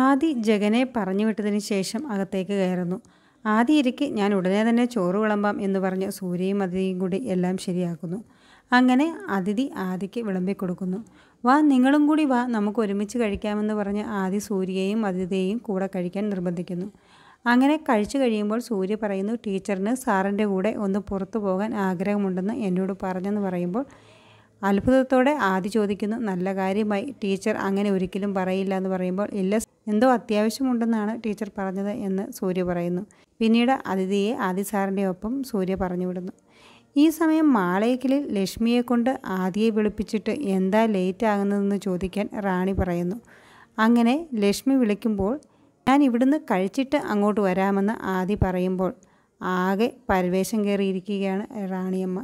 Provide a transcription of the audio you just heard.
ആദി ജഗനെ പറഞ്ഞു വിട്ടതിന് ശേഷം അകത്തേക്ക് കയറുന്നു ആദി ഇരിക്ക് ഞാൻ ഉടനെ തന്നെ ചോറ് വിളമ്പാം എന്ന് പറഞ്ഞ് സൂര്യയും അതിഥിയും കൂടി എല്ലാം ശരിയാക്കുന്നു അങ്ങനെ അതിഥി ആദിക്ക് വിളമ്പിക്കൊടുക്കുന്നു വാ നിങ്ങളും കൂടി വാ നമുക്ക് ഒരുമിച്ച് കഴിക്കാമെന്ന് പറഞ്ഞ് ആദി സൂര്യയെയും അതിഥിയെയും കൂടെ കഴിക്കാൻ നിർബന്ധിക്കുന്നു അങ്ങനെ കഴിച്ചു കഴിയുമ്പോൾ സൂര്യ പറയുന്നു ടീച്ചറിന് സാറിൻ്റെ കൂടെ ഒന്ന് പുറത്തു പോകാൻ ആഗ്രഹമുണ്ടെന്ന് എന്നോട് പറഞ്ഞെന്ന് പറയുമ്പോൾ അത്ഭുതത്തോടെ ആദി ചോദിക്കുന്നു നല്ല കാര്യമായി ടീച്ചർ അങ്ങനെ ഒരിക്കലും പറയില്ല എന്ന് പറയുമ്പോൾ ഇല്ല എന്തോ അത്യാവശ്യമുണ്ടെന്നാണ് ടീച്ചർ പറഞ്ഞത് എന്ന് സൂര്യ പറയുന്നു പിന്നീട് അതിഥിയെ ആദി സാറിൻ്റെ ഒപ്പം സൂര്യ പറഞ്ഞു വിടുന്നു ഈ സമയം മാളയക്കലിൽ ലക്ഷ്മിയെ കൊണ്ട് ആദിയെ വിളിപ്പിച്ചിട്ട് എന്താ ലേറ്റ് ആകുന്നതെന്ന് ചോദിക്കാൻ റാണി പറയുന്നു അങ്ങനെ ലക്ഷ്മി വിളിക്കുമ്പോൾ ഞാൻ ഇവിടുന്ന് കഴിച്ചിട്ട് അങ്ങോട്ട് വരാമെന്ന് ആദി പറയുമ്പോൾ ആകെ പരവേശം കയറിയിരിക്കുകയാണ് റാണിയമ്മ